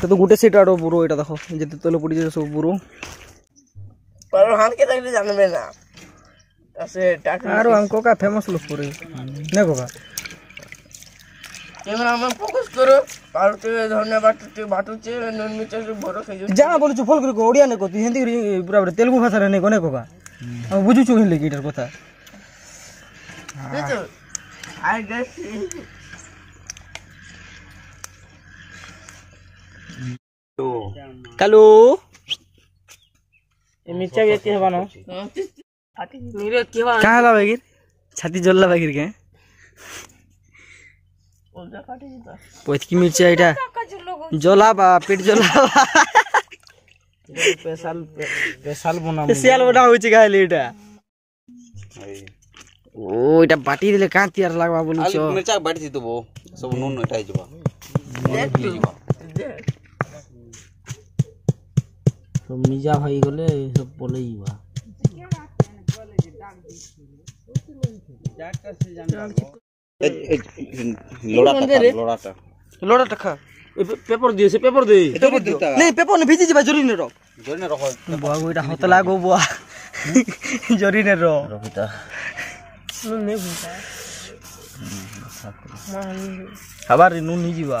তো গোটে সিট আরো বুড়ো এটা দেখো যেতে তেলে পড়ি সব বুড়ো पर हार के तक जानबे ना ऐसे टाटा आरो हमको का फेमस लोग पूरे ने बगा कैमरा में फोकस करो पारो ते धन्यवाद ते बाटू छे नन मिचे से बरो खेजो जा बोलु छु फल करको ओडिया ने कोती हिंदी पूरा तेलुगु भाषा रे ने कोने कोगा हम बुझु छु हिले गिटार कथा देखो आई गेस कालू मिर्चा के के बनो नीरे के बनो कहां ला बगिर छाती जल्ला बगिर के ओजा काटे जीता पोत की मिर्चा एटा जला बा पेट जला बा स्पेशल स्पेशल बना स्पेशल बना होची गाइले एटा ओ एटा बाटी दिले कां तियार लागबा बोलुछ मिर्चा बाटी दे सब नुन एटा जबा देख সব নিজা হয়ে গেলে সব বলে যা লোড়াটা খা পেপার দিয়েছে পেপার দে পেপার দে নেই পেপার নে ভিজি যাবা জরুরি নে রখ জরুরি নে রখ বুয়া গইটা হতলা গো বুয়া জরুরি নে রখ রবিতা নুন নে বুয়া খাবার নুন নি যাবা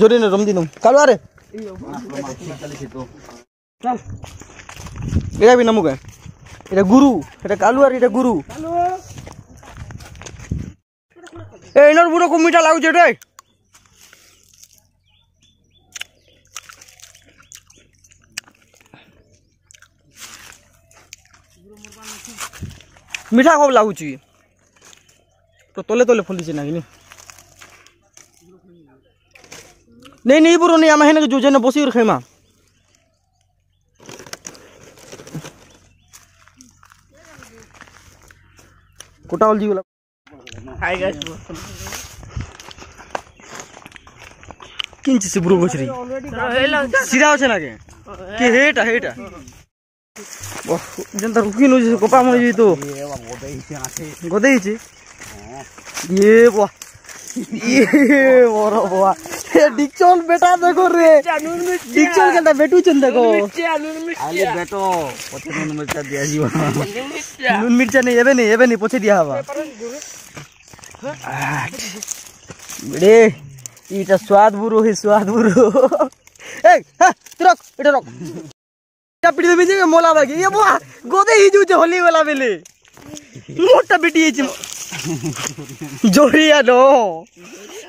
જોડીને રમતી નું કાલ વારે এটা বি নামুকে এটা গুরু এটা কালু আর এটা গুরু এ এনার বুড়ো কুমিটা লাগুছে রে মিঠা খুব লাগুছি তো তলে তলে ফলিছে না কিনি नहीं नहीं बुरो नहीं आमा हेने जो जने बसी और खेमा कोटावल जी वाला हाय गाइस কিনছি সুব্রু বছরি সিধা আছে নাকি কি হেটা হেটা বাহ যেন তার রুকি নজি কোপা মনে যাই তো গদেইছি ইয়ে বাহ ইয়ে বড় বাহ डिक्चोल बेटा देखो रे डिक्चोल बेटू चंद देखो अरे बेटो नून मिर्चा दिया नून मिर्चा नहीं एबे नहीं एबे नहीं पोछे दिया हवा बड़े इटा स्वाद बुरो है स्वाद बुरो ए इटा पिटी जे मोला ये बुआ गोदे ही होली वाला मोटा है जोरिया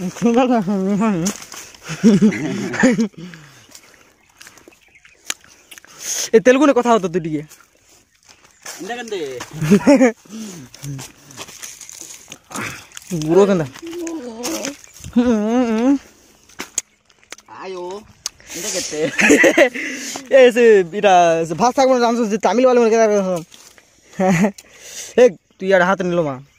ఇది తెలుగులో కథ అవుతుదిగే అందగంద బురో గంద అయ్యో అందకెత్త ఏసి ఇరా ভাত తాగున నంచు తమిళ వాళ్ళని కదా ఏయ్ তুই ఆడాాాాాాాాాాాాాాాాాాాాాాాాాాాాాాాాాాాాాాాాాాాాాాాాాాాాాాాాాాాాాాాాాాాాాాాాాాాాాాాాాాాాాాాాాాాాాాాాాాాాాాాాాాాాాాాాాాాాాాాాాాాాాాాాాాాాాాాాాాాాాాాాాాాాాాాాాాాాాాాాాాాాాాాాాాాాాాాాాాాాాాాాాాాాాాాాాాాాాాాాాాాాాాాాాాాాా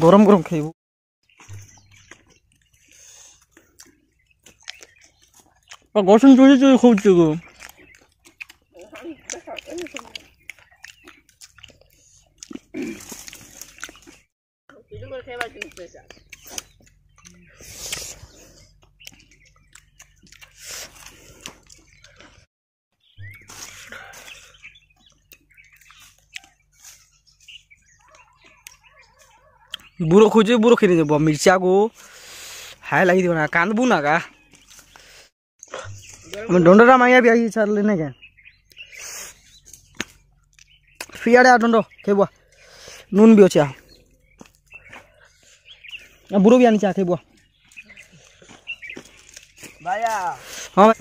노란 그럼 케이크. 아, 맛은 좋으죠, 거 지금. 이런 걸 대박 좀 쓰자. बुरो खोज बुरो खेने जब मिर्चा को हाय लगी थी कान बुना का हम डोंडरा भी आई सर लेने के फिर आ डोंडो नून भी अच्छे चाह बुरो भी आनी चाह हाँ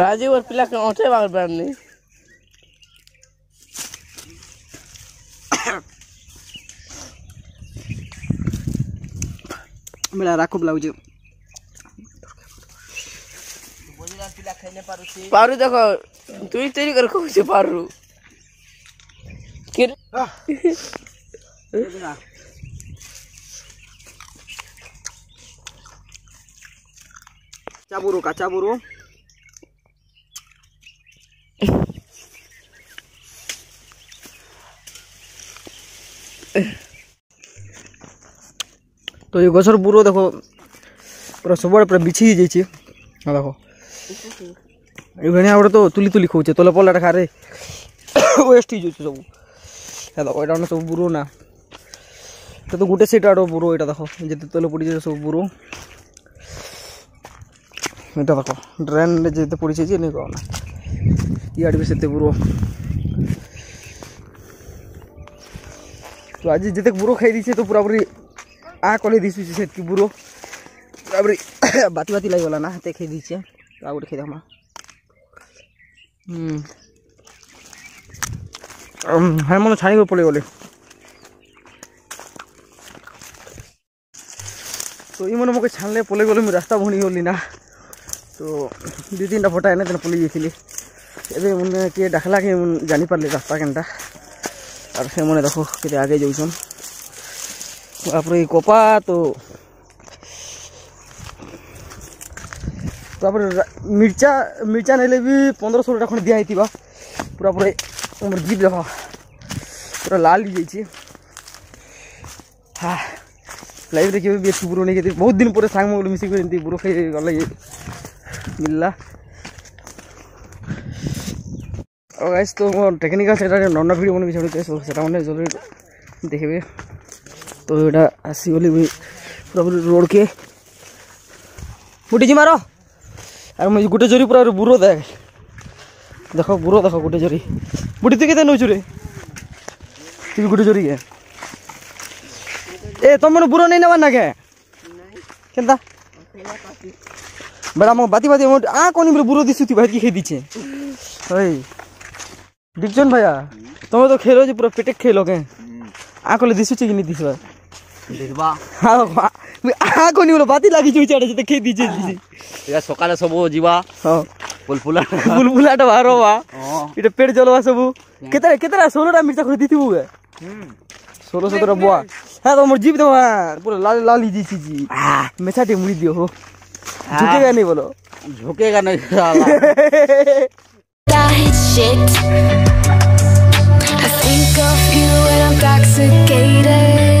राजीव और पिला के औटे बाग बनने मेरा राखो ब्लाउज पारु देख तु तैरी कर खुश पारु चाबुरु का चाबुरु তো এই গছর পুরো দেখো পুরা সবুড়ে পুরা বিছি যাইছে দেখো এই ভেণিয়া গুড়া তো তুলি তুলি খাওছে তোলে পলাটা খারে ওয়েস্ট হয়ে যাচ্ছে সবু হ্যাঁ দেখো এটা সব বুড়ো না এটা তো গোটে সেটা আরো বুড়ো এটা দেখো যেতে তোলে পড়ে যাচ্ছে সব বুড়ো এটা দেখো ড্রেন যেতে পড়েছে যে নেই না ইয়াড় সেতে বুড়ো তো আজ যেতে বুড়ো খাই দিয়েছে তো পুরাপুরি આ કોલે દીસું છે કે બુરો આપણે বাতি બાતી લઈ না হাতে খেয়ে ખાઈ আর છે આવડે ખાઈ દમાં હમ હા મને છાણી પડી ગયો তো ইমন মোকে ছাড়লে পলে গেলে মু রাস্তা ভুঁড়ি গলি না তো দু তিনটা ফটা এনে তেন পলে গেছিলি এবে মনে কে ডাকলা কে জানি পারলি রাস্তা কেনটা আর সে মনে দেখো কে আগে যাইছন આપણે કોપા તો ତାପରେ ମିର୍ଚା ମିର୍ଚା ନେଲେ ବି ପନ୍ଦର ଷୋହଳଟା ଖଣ୍ଡେ ଦିଆହେଇଥିବା ପୁରା ପୁରା ଆମର ଜିପ୍ ଦେଖ ପୁରା ଲାଲ ହେଇଯାଇଛି ହା ଲାଇଫ୍ରେ କେବେ ବି ଏତେ ବୁର ନେଇକି ବହୁତ ଦିନ ପରେ ସାଙ୍ଗ ଗୋଟେ ମିଶିକି ଏମିତି ବୁର ଖାଇ ଗଲା ଇଏ ମିଳିଲା ଆଉ ଗାଇସ୍ ତ ମୋ ଟେକ୍ନିକାଲ୍ ସେଇଟା ନନା ଭିଡ଼ିଓ ମାନେ ବି ଛାଡ଼ୁଛି ସେଟା ମାନେ ଜଲ୍ଦି ଦେଖିବେ तो बेटा ऐसी बोली भाई पूरा रोड के मुठी जी मारो मुझे गोटे जोरी पूरा बुरो दे देख बुर देख गोटे जोरी मुठी तू कैसे रे तू गोटे जोरी है ए तुम मैंने बुरो नहीं नवा ना क्या केंता बेटा मो बाती आ कोनी मेरे बुरो दिसु थी भाई की खेदी छे भैया तुम तो खेल पूरा पेटे खेल के हम्म। आ कोले दिसु कि नहीं दिशा দেখবা ଆଗ ନିବ ବାତି ଲାଗିଛୁ ଇଚ୍ଛା ଦେଖେଇ ଦେଇଛି ଏଇଟା ସକାଳେ ସବୁ ଯିବା ବୁଲବୁଲା ବୁଲବୁଲାଟା ବାହାରବା ଏଇଟା ପେଟ ଜଲବା ସବୁ କେତେ କେତେଟା ଷୋହଳଟା ମିର୍ଚା ଖୋଲି ଦେଇଥିବୁ ଷୋହଳ ସତର ବୁଆ হ্যাঁ তোমার জিপ দেবো হ্যাঁ পুরো লাল লাল দিয়েছি জি মেছাটি মুড়ি দিও হো ঝুঁকেগা নেই বলো ঝুঁকেগা নেই Shit. I think of you and I'm toxicated.